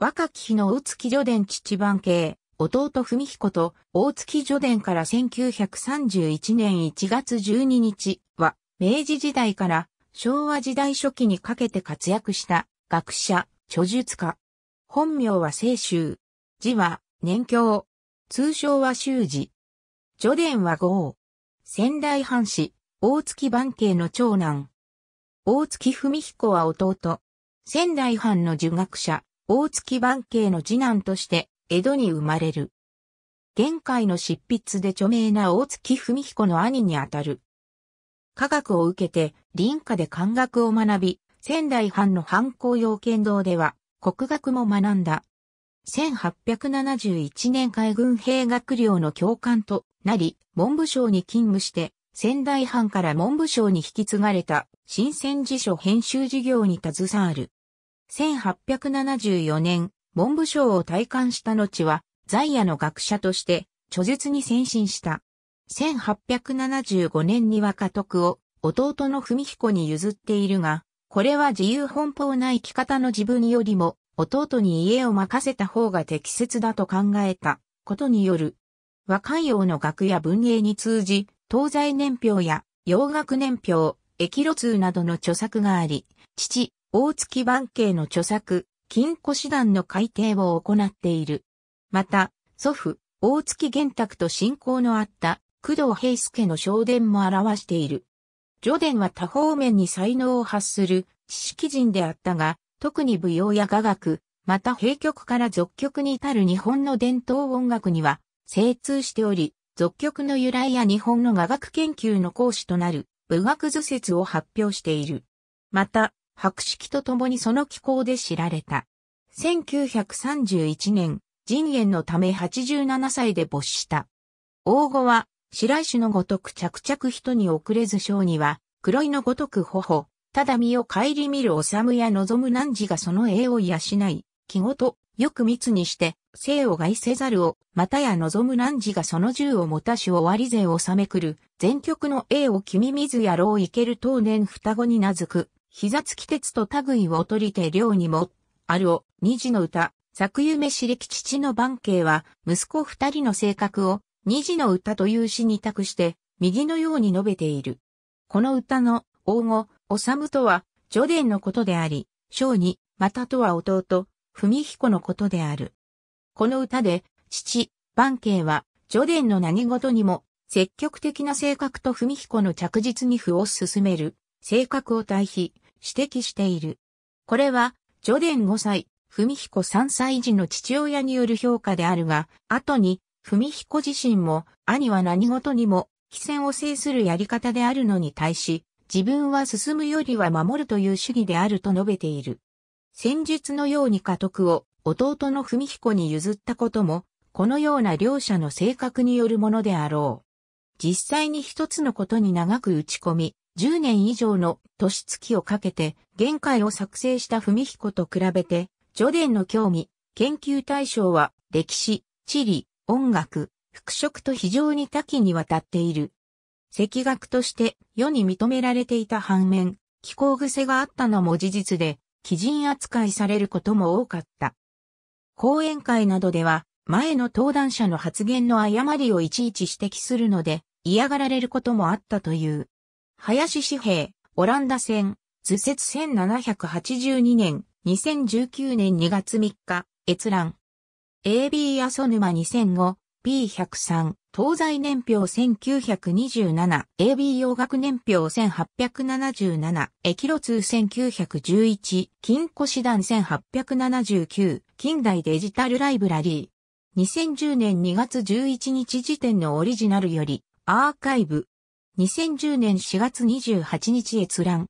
若き日の大月女伝父番系、弟文彦と大月女伝から1931年1月12日は、明治時代から昭和時代初期にかけて活躍した学者、著述家。本名は清州。字は年教。通称は修士。女伝は豪。仙台藩士、大月番系の長男。大月文彦は弟。仙台藩の儒学者、大月番慶の次男として江戸に生まれる。玄海の執筆で著名な大月文彦の兄にあたる。科学を受けて林家で漢学を学び、仙台藩の藩校要剣道では国学も学んだ。1871年海軍兵学寮の教官となり、文部省に勤務して仙台藩から文部省に引き継がれた新鮮辞書編集事業に携わる。1874年、文部省を退官した後は、在野の学者として、著述に先進した。1875年には家督を弟の文彦に譲っているが、これは自由奔放な生き方の自分よりも、弟に家を任せた方が適切だと考えたことによる。和漢洋の学や文芸に通じ、東西年表や洋学年表、駅路通などの著作があり、父、大月番慶の著作、金庫師団の改訂を行っている。また、祖父、大月玄卓と親交のあった工藤平介の昇伝も表している。序伝は多方面に才能を発する知識人であったが、特に舞踊や雅楽、また平曲から俗曲に至る日本の伝統音楽には精通しており、俗曲の由来や日本の雅楽研究の講師となる、舞学図説を発表している。また、博識と共にその気候で知られた。1931年、人縁のため87歳で没した。王語は、白石のごとく着々人に遅れず将には、黒いのごとく頬、ただ身を顧みるおさむや望む汝がその栄を養い、気ごと、よく密にして、生を害せざるを、またや望む汝がその銃を持たし終わり勢を治めくる、全曲の栄を君水やろういける当年双子に名付く、膝つき鉄と類を取りて寮にも、あるを、二時の歌、作夢し知き父の番慶は、息子二人の性格を、二時の歌という詩に託して、右のように述べている。この歌の、王語、おさむとは、序伝のことであり、小に、またとは弟、文彦のことである。この歌で、父、番慶は、序伝の何事にも、積極的な性格と文彦の着実に歩を進める、性格を対比、指摘している。これは、ジョデン5歳、文彦3歳児の父親による評価であるが、後に、文彦自身も、兄は何事にも、危険を制するやり方であるのに対し、自分は進むよりは守るという主義であると述べている。戦術のように家督を弟の文彦に譲ったことも、このような両者の性格によるものであろう。実際に一つのことに長く打ち込み、10年以上の年月をかけて限界を作成した文彦と比べて、序伝の興味、研究対象は歴史、地理、音楽、服飾と非常に多岐にわたっている。赤学として世に認められていた反面、気候癖があったのも事実で、基人扱いされることも多かった。講演会などでは、前の登壇者の発言の誤りをいちいち指摘するので、嫌がられることもあったという。林志平、オランダ戦、図説1782年、2019年2月3日、閲覧。AB ソヌマ2005、P103、東西年表1927、AB 洋楽年表1877、駅路通1911、金庫師団1879、近代デジタルライブラリー。2010年2月11日時点のオリジナルより、アーカイブ、2010年4月28日閲覧。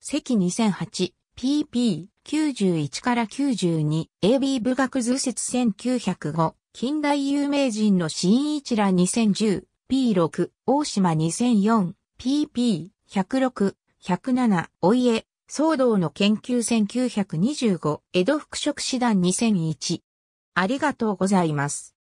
席 2008PP91 から 92AB 部学図説1905近代有名人の新一ら 2010P6 大島 2004PP106 107お家騒動の研究1925江戸服飾師団2001ありがとうございます。